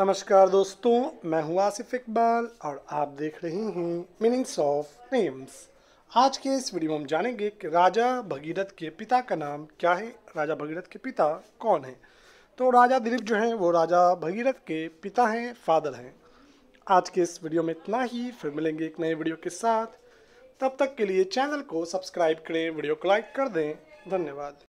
नमस्कार दोस्तों मैं हूं आसिफ इकबाल और आप देख रहे हैं मीनिंग्स ऑफ नेम्स आज के इस वीडियो में हम जानेंगे कि राजा भगीरथ के पिता का नाम क्या है राजा भगीरथ के पिता कौन है तो राजा दिलीप जो हैं वो राजा भगीरथ के पिता हैं फादर हैं आज के इस वीडियो में इतना ही फिर मिलेंगे एक नए वीडियो के साथ तब तक के लिए चैनल को सब्सक्राइब करें वीडियो को लाइक कर दें धन्यवाद